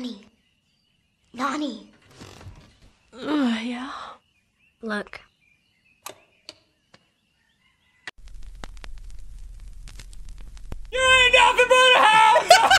Nani. Lonnie. Uh, yeah. Look,